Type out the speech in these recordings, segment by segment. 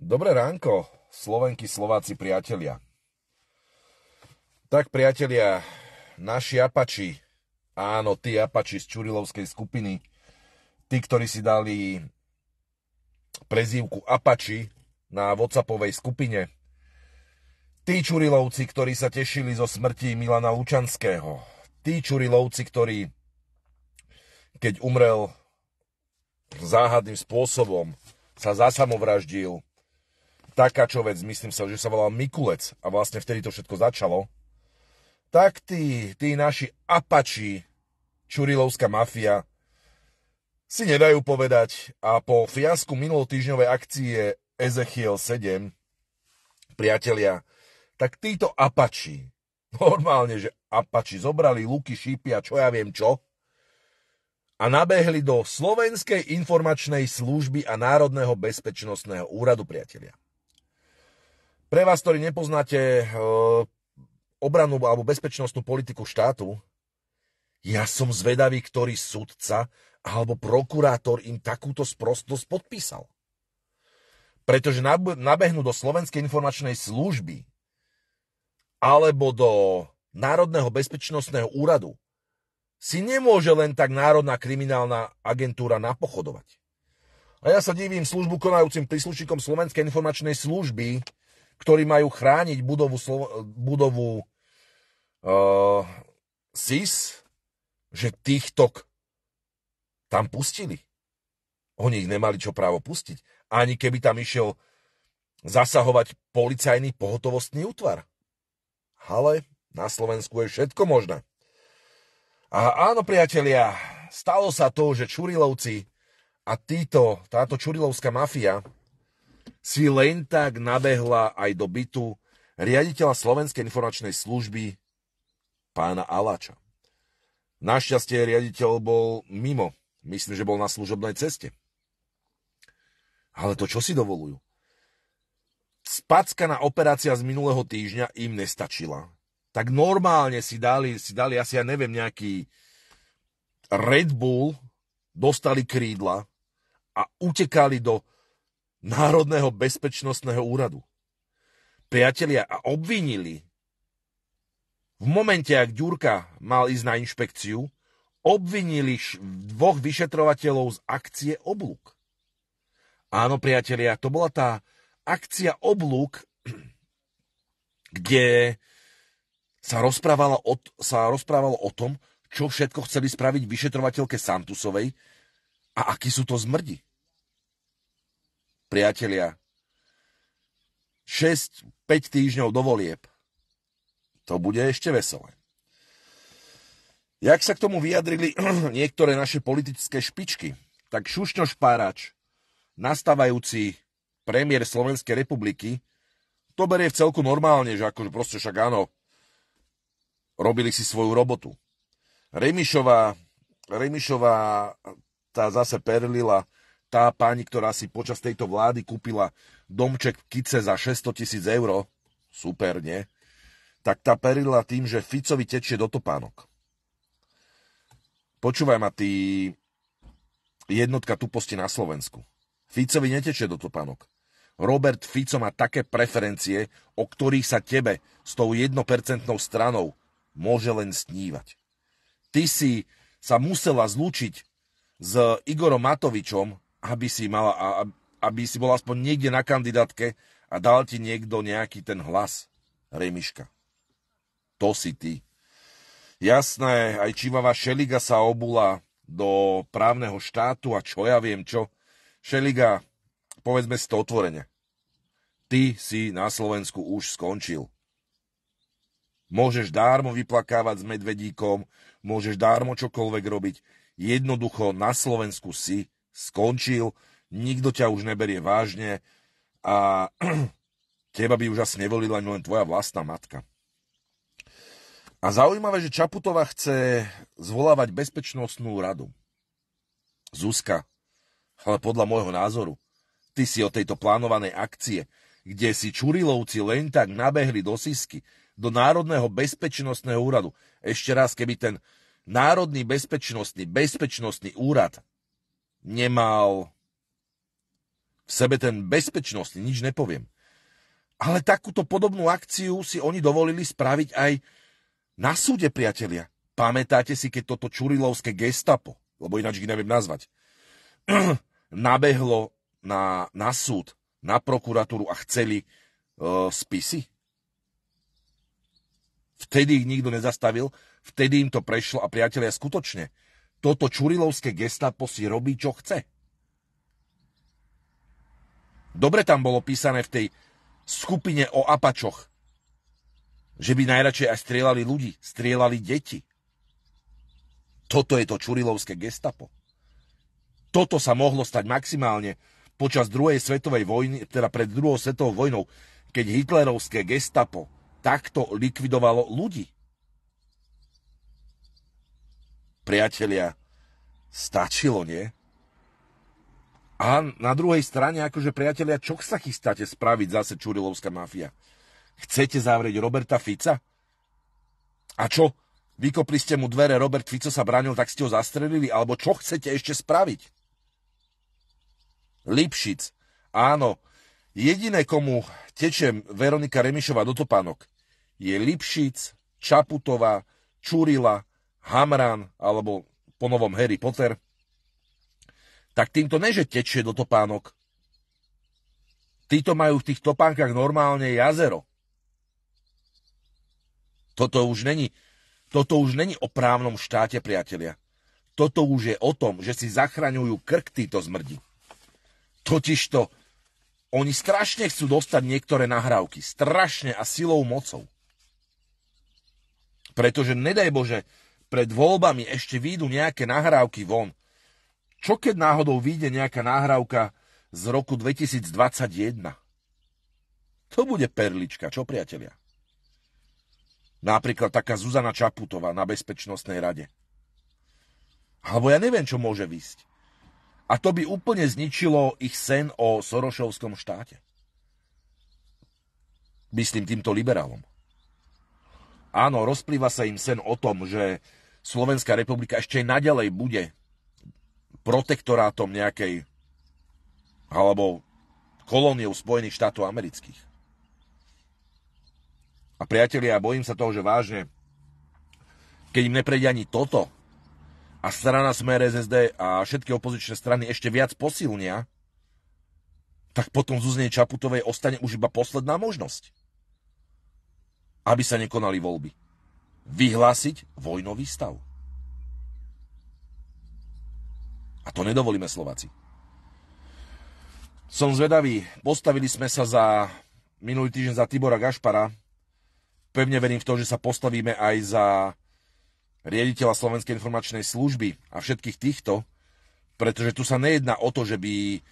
Dobré ránko, Slovenky, Slováci, priatelia. Tak, priatelia, naši Apači, áno, tí Apači z Čurilovskej skupiny, tí, ktorí si dali prezývku Apači na Whatsappovej skupine, tí Čurilovci, ktorí sa tešili zo smrti Milana Lučanského, tí Čurilovci, ktorí, keď umrel záhadným spôsobom, sa zasamovraždil, Takáčovec, myslím sa, že sa volal Mikulec a vlastne vtedy to všetko začalo, tak tí, tí naši apači, čurilovská mafia, si nedajú povedať a po fiasku minulotýžňovej akcie Ezechiel 7, priatelia, tak títo apači, normálne, že apači, zobrali luky, šípy a čo ja viem čo, a nabehli do Slovenskej informačnej služby a Národného bezpečnostného úradu, priatelia. Pre vás, ktorí nepoznáte eh, obranu alebo bezpečnostnú politiku štátu, ja som zvedavý, ktorý sudca alebo prokurátor im takúto sprostosť podpísal. Pretože nabehnú do Slovenskej informačnej služby alebo do Národného bezpečnostného úradu si nemôže len tak Národná kriminálna agentúra napochodovať. A ja sa divím službu konajúcim príslušníkom Slovenskej informačnej služby, ktorí majú chrániť budovu, Slovo- budovu uh, SIS, že týchto tam pustili. Oni ich nemali čo právo pustiť. Ani keby tam išiel zasahovať policajný pohotovostný útvar. Ale na Slovensku je všetko možné. A áno, priatelia, stalo sa to, že Čurilovci a títo, táto Čurilovská mafia si len tak nabehla aj do bytu riaditeľa Slovenskej informačnej služby pána Alača. Našťastie riaditeľ bol mimo. Myslím, že bol na služobnej ceste. Ale to čo si dovolujú? Spackaná operácia z minulého týždňa im nestačila. Tak normálne si dali, si dali asi, ja neviem, nejaký Red Bull, dostali krídla a utekali do Národného bezpečnostného úradu. Priatelia a obvinili v momente, ak Ďurka mal ísť na inšpekciu, obvinili dvoch vyšetrovateľov z akcie oblúk. Áno, priatelia, to bola tá akcia oblúk, kde sa rozprávalo, o, sa rozprávalo o tom, čo všetko chceli spraviť vyšetrovateľke Santusovej a akí sú to zmrdi priatelia, 6-5 týždňov do volieb. To bude ešte veselé. Jak sa k tomu vyjadrili niektoré naše politické špičky, tak Šušňo Špárač, nastávajúci premiér Slovenskej republiky, to berie v celku normálne, že akože proste však áno, robili si svoju robotu. Remišová, Remišová tá zase perlila tá pani, ktorá si počas tejto vlády kúpila domček v Kice za 600 tisíc eur, super, nie? Tak tá perila tým, že Ficovi tečie do topánok. Počúvaj ma, ty jednotka tuposti na Slovensku. Ficovi netečie do topánok. Robert Fico má také preferencie, o ktorých sa tebe s tou 1% stranou môže len snívať. Ty si sa musela zlúčiť s Igorom Matovičom, aby si, mala, aby si bola aspoň niekde na kandidátke a dal ti niekto nejaký ten hlas. Remiška. To si ty. Jasné, aj Čivava Šeliga sa obula do právneho štátu a čo ja viem čo. Šeliga, povedzme si to otvorene. Ty si na Slovensku už skončil. Môžeš dármo vyplakávať s medvedíkom, môžeš dármo čokoľvek robiť. Jednoducho na Slovensku si skončil, nikto ťa už neberie vážne a teba by už asi nevolila len tvoja vlastná matka. A zaujímavé, že Čaputová chce zvolávať bezpečnostnú radu. Zuzka, ale podľa môjho názoru, ty si o tejto plánovanej akcie, kde si Čurilovci len tak nabehli do Sisky, do Národného bezpečnostného úradu. Ešte raz, keby ten Národný bezpečnostný, bezpečnostný úrad nemal v sebe ten bezpečnostný, nič nepoviem. Ale takúto podobnú akciu si oni dovolili spraviť aj na súde, priatelia. Pamätáte si, keď toto čurilovské gestapo, lebo ináč ich neviem nazvať, nabehlo na, na súd, na prokuratúru a chceli e, spisy? Vtedy ich nikto nezastavil, vtedy im to prešlo a priatelia skutočne toto čurilovské gestapo si robí, čo chce. Dobre tam bolo písané v tej skupine o apačoch, že by najradšej aj strieľali ľudí, strieľali deti. Toto je to čurilovské gestapo. Toto sa mohlo stať maximálne počas druhej svetovej vojny, teda pred druhou svetovou vojnou, keď hitlerovské gestapo takto likvidovalo ľudí. priatelia, stačilo, nie? A na druhej strane, akože priatelia, čo sa chystáte spraviť zase Čurilovská mafia? Chcete zavrieť Roberta Fica? A čo? Vykopli ste mu dvere, Robert Fico sa bránil, tak ste ho zastrelili? Alebo čo chcete ešte spraviť? Lipšic. Áno. Jediné, komu tečem Veronika Remišová do topánok, je Lipšic, Čaputová, Čurila, Hamran alebo po novom Harry Potter, tak týmto neže tečie do topánok. Títo majú v tých topánkach normálne jazero. Toto už není, toto už není o právnom štáte, priatelia. Toto už je o tom, že si zachraňujú krk títo zmrdi. Totižto, oni strašne chcú dostať niektoré nahrávky. Strašne a silou mocou. Pretože, nedaj Bože, pred voľbami ešte výjdu nejaké nahrávky von. Čo keď náhodou vyjde nejaká nahrávka z roku 2021? To bude perlička, čo priatelia? Napríklad taká Zuzana Čaputová na Bezpečnostnej rade. Alebo ja neviem, čo môže výsť. A to by úplne zničilo ich sen o Sorošovskom štáte. Myslím týmto liberálom. Áno, rozplýva sa im sen o tom, že Slovenská republika ešte naďalej bude protektorátom nejakej alebo kolóniou Spojených štátov amerických. A priatelia, ja bojím sa toho, že vážne, keď im neprejde ani toto a strana Smer SSD a všetky opozičné strany ešte viac posilnia, tak potom Zuzne Čaputovej ostane už iba posledná možnosť, aby sa nekonali voľby vyhlásiť vojnový stav. A to nedovolíme Slováci. Som zvedavý, postavili sme sa za minulý týždeň za Tibora Gašpara. Pevne verím v to, že sa postavíme aj za riaditeľa Slovenskej informačnej služby a všetkých týchto, pretože tu sa nejedná o to, že by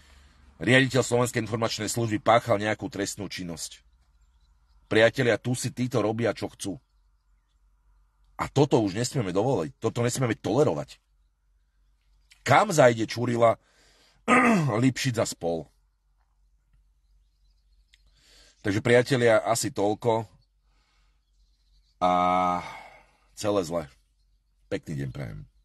riaditeľ Slovenskej informačnej služby páchal nejakú trestnú činnosť. Priatelia, tu si títo robia, čo chcú. A toto už nesmieme dovoliť, toto nesmieme tolerovať. Kam zajde Čurila Lipšic za spol? Takže priatelia, asi toľko. A celé zle. Pekný deň prajem.